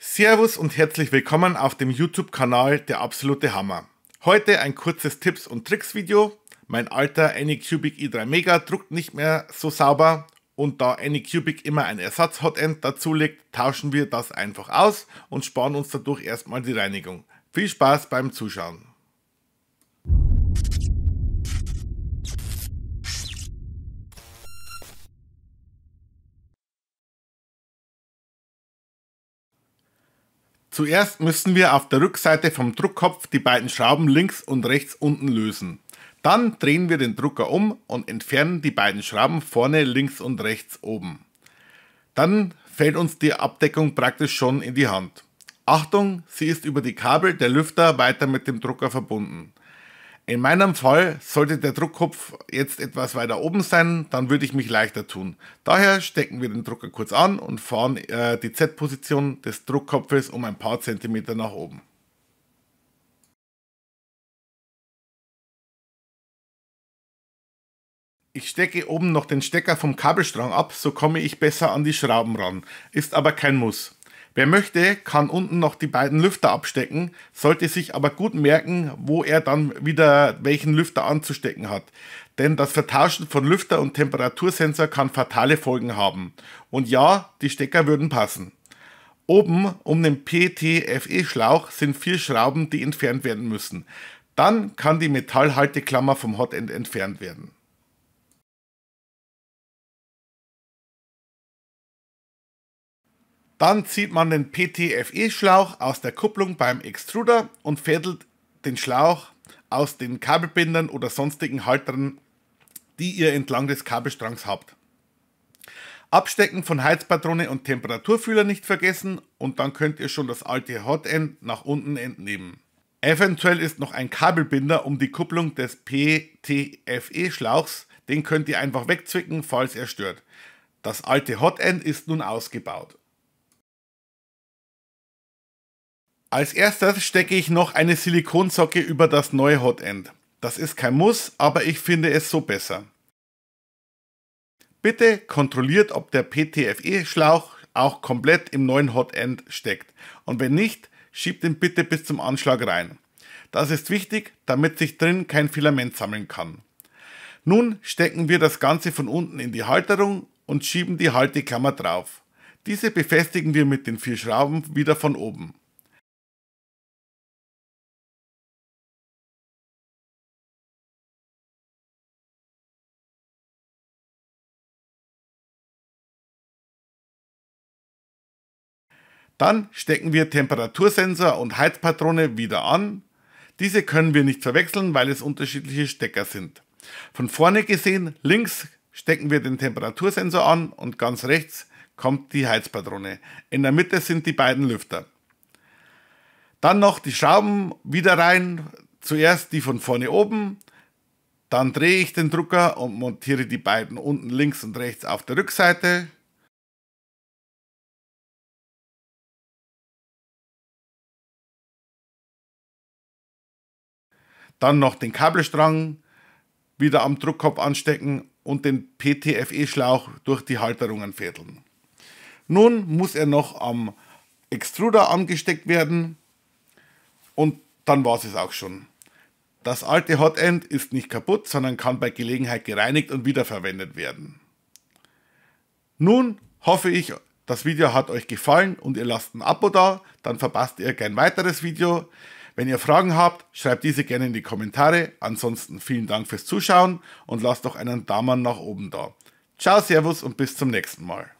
Servus und herzlich willkommen auf dem YouTube-Kanal Der absolute Hammer. Heute ein kurzes Tipps- und Tricks-Video. Mein alter Anycubic i3 Mega druckt nicht mehr so sauber und da Anycubic immer ein Ersatz-Hotend dazu legt, tauschen wir das einfach aus und sparen uns dadurch erstmal die Reinigung. Viel Spaß beim Zuschauen. Zuerst müssen wir auf der Rückseite vom Druckkopf die beiden Schrauben links und rechts unten lösen. Dann drehen wir den Drucker um und entfernen die beiden Schrauben vorne links und rechts oben. Dann fällt uns die Abdeckung praktisch schon in die Hand. Achtung, sie ist über die Kabel der Lüfter weiter mit dem Drucker verbunden. In meinem Fall sollte der Druckkopf jetzt etwas weiter oben sein, dann würde ich mich leichter tun. Daher stecken wir den Drucker kurz an und fahren äh, die Z-Position des Druckkopfes um ein paar Zentimeter nach oben. Ich stecke oben noch den Stecker vom Kabelstrang ab, so komme ich besser an die Schrauben ran. Ist aber kein Muss. Wer möchte, kann unten noch die beiden Lüfter abstecken, sollte sich aber gut merken, wo er dann wieder welchen Lüfter anzustecken hat. Denn das Vertauschen von Lüfter und Temperatursensor kann fatale Folgen haben. Und ja, die Stecker würden passen. Oben um den PTFE-Schlauch sind vier Schrauben, die entfernt werden müssen. Dann kann die Metallhalteklammer vom Hotend entfernt werden. Dann zieht man den PTFE-Schlauch aus der Kupplung beim Extruder und fädelt den Schlauch aus den Kabelbindern oder sonstigen Haltern, die ihr entlang des Kabelstrangs habt. Abstecken von Heizpatrone und Temperaturfühler nicht vergessen und dann könnt ihr schon das alte Hotend nach unten entnehmen. Eventuell ist noch ein Kabelbinder um die Kupplung des PTFE-Schlauchs, den könnt ihr einfach wegzwicken, falls er stört. Das alte Hotend ist nun ausgebaut. Als erstes stecke ich noch eine Silikonsocke über das neue Hotend. Das ist kein Muss, aber ich finde es so besser. Bitte kontrolliert, ob der PTFE-Schlauch auch komplett im neuen Hotend steckt. Und wenn nicht, schiebt ihn bitte bis zum Anschlag rein. Das ist wichtig, damit sich drin kein Filament sammeln kann. Nun stecken wir das Ganze von unten in die Halterung und schieben die Halteklammer drauf. Diese befestigen wir mit den vier Schrauben wieder von oben. Dann stecken wir Temperatursensor und Heizpatrone wieder an. Diese können wir nicht verwechseln, weil es unterschiedliche Stecker sind. Von vorne gesehen, links stecken wir den Temperatursensor an und ganz rechts kommt die Heizpatrone. In der Mitte sind die beiden Lüfter. Dann noch die Schrauben wieder rein. Zuerst die von vorne oben. Dann drehe ich den Drucker und montiere die beiden unten links und rechts auf der Rückseite. Dann noch den Kabelstrang wieder am Druckkopf anstecken und den PTFE-Schlauch durch die Halterungen fädeln. Nun muss er noch am Extruder angesteckt werden und dann war es auch schon. Das alte Hotend ist nicht kaputt, sondern kann bei Gelegenheit gereinigt und wiederverwendet werden. Nun hoffe ich, das Video hat euch gefallen und ihr lasst ein Abo da, dann verpasst ihr kein weiteres Video. Wenn ihr Fragen habt, schreibt diese gerne in die Kommentare. Ansonsten vielen Dank fürs Zuschauen und lasst doch einen Daumen nach oben da. Ciao, Servus und bis zum nächsten Mal.